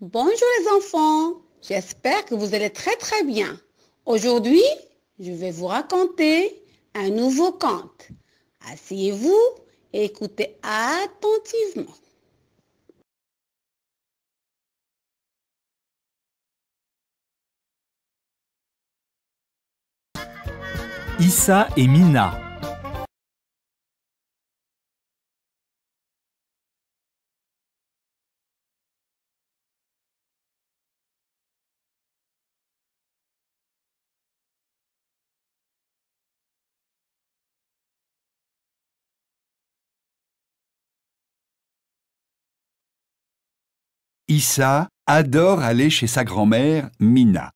Bonjour les enfants, j'espère que vous allez très très bien. Aujourd'hui, je vais vous raconter un nouveau conte. Asseyez-vous et écoutez attentivement. Issa et Mina Issa adore aller chez sa grand-mère Mina.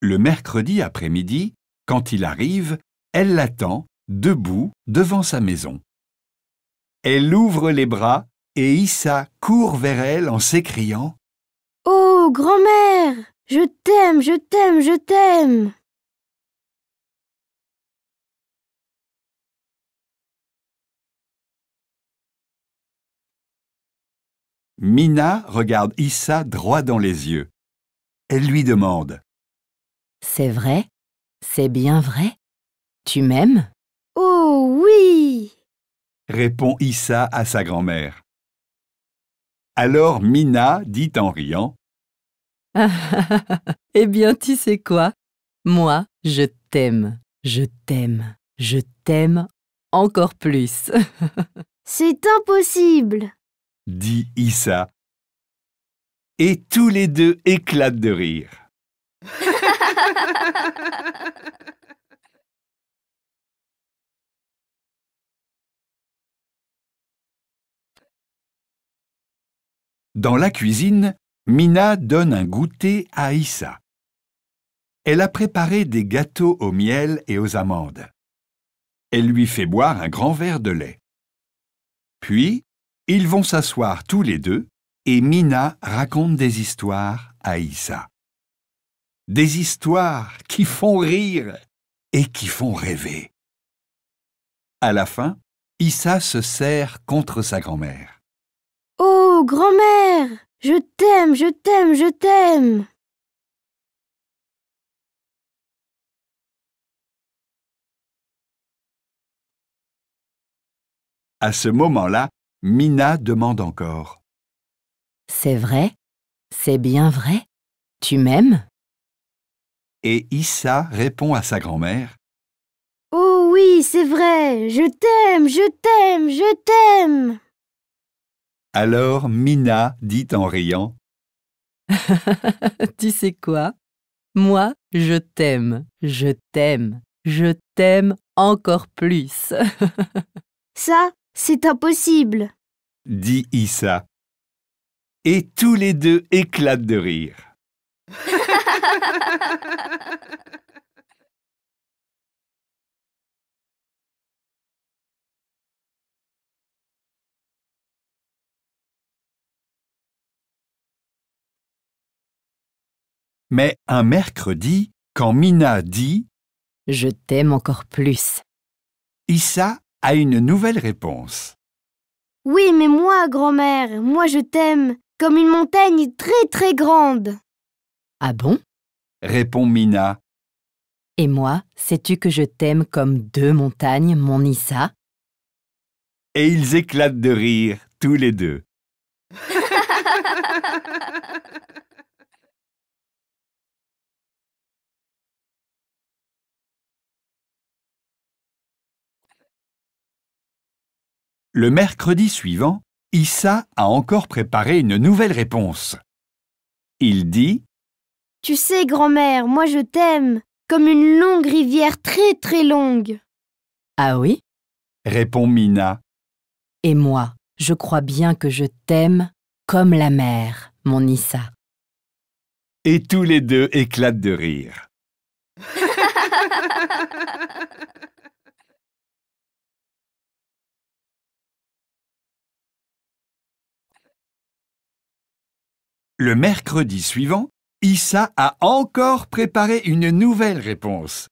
Le mercredi après-midi, quand il arrive, elle l'attend, debout, devant sa maison. Elle ouvre les bras et Issa court vers elle en s'écriant ⁇ Oh, grand-mère, je t'aime, je t'aime, je t'aime !⁇ Mina regarde Issa droit dans les yeux. Elle lui demande C'est vrai C'est bien vrai Tu m'aimes Oh oui répond Issa à sa grand-mère. Alors Mina dit en riant Eh bien, tu sais quoi Moi, je t'aime, je t'aime, je t'aime encore plus. C'est impossible dit Issa. Et tous les deux éclatent de rire. Dans la cuisine, Mina donne un goûter à Issa. Elle a préparé des gâteaux au miel et aux amandes. Elle lui fait boire un grand verre de lait. Puis, ils vont s'asseoir tous les deux et Mina raconte des histoires à Issa. Des histoires qui font rire et qui font rêver. À la fin, Issa se serre contre sa grand-mère. Oh, grand-mère, je t'aime, je t'aime, je t'aime. À ce moment-là, Mina demande encore. C'est vrai C'est bien vrai Tu m'aimes Et Issa répond à sa grand-mère. Oh oui, c'est vrai Je t'aime, je t'aime, je t'aime Alors Mina dit en riant. tu sais quoi Moi, je t'aime, je t'aime, je t'aime encore plus. Ça, c'est impossible, dit Issa. Et tous les deux éclatent de rire. Mais un mercredi, quand Mina dit ⁇ Je t'aime encore plus ⁇ Issa a une nouvelle réponse. Oui, mais moi, grand-mère, moi je t'aime, comme une montagne très très grande. Ah bon répond Mina. Et moi, sais-tu que je t'aime comme deux montagnes, mon Issa Et ils éclatent de rire, tous les deux. Le mercredi suivant, Issa a encore préparé une nouvelle réponse. Il dit Tu sais, grand-mère, moi je t'aime, comme une longue rivière très très longue. Ah oui répond Mina. Et moi, je crois bien que je t'aime comme la mer, mon Issa. Et tous les deux éclatent de rire. Le mercredi suivant, Issa a encore préparé une nouvelle réponse.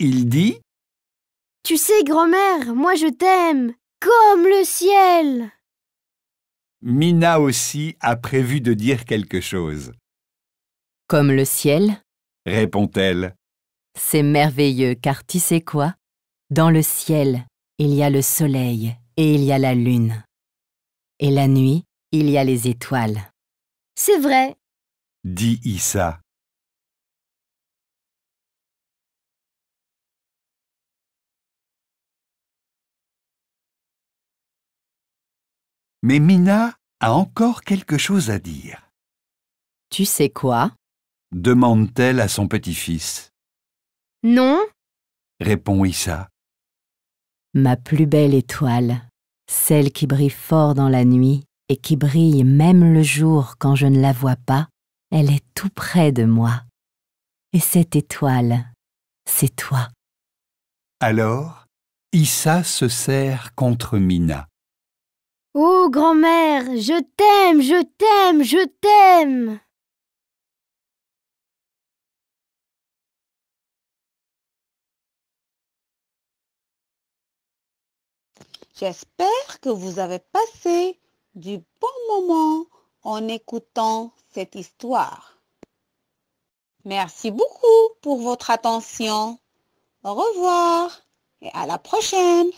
Il dit Tu sais, grand-mère, moi je t'aime, comme le ciel. Mina aussi a prévu de dire quelque chose. Comme le ciel répond-elle. C'est merveilleux, car tu sais quoi Dans le ciel, il y a le soleil et il y a la lune. Et la nuit, il y a les étoiles. C'est vrai, dit Issa. Mais Mina a encore quelque chose à dire. Tu sais quoi demande-t-elle à son petit-fils. Non, répond Issa. Ma plus belle étoile, celle qui brille fort dans la nuit, et qui brille même le jour quand je ne la vois pas, elle est tout près de moi. Et cette étoile, c'est toi. Alors, Issa se serre contre Mina. Oh, grand-mère, je t'aime, je t'aime, je t'aime. J'espère que vous avez passé du bon moment en écoutant cette histoire. Merci beaucoup pour votre attention. Au revoir et à la prochaine.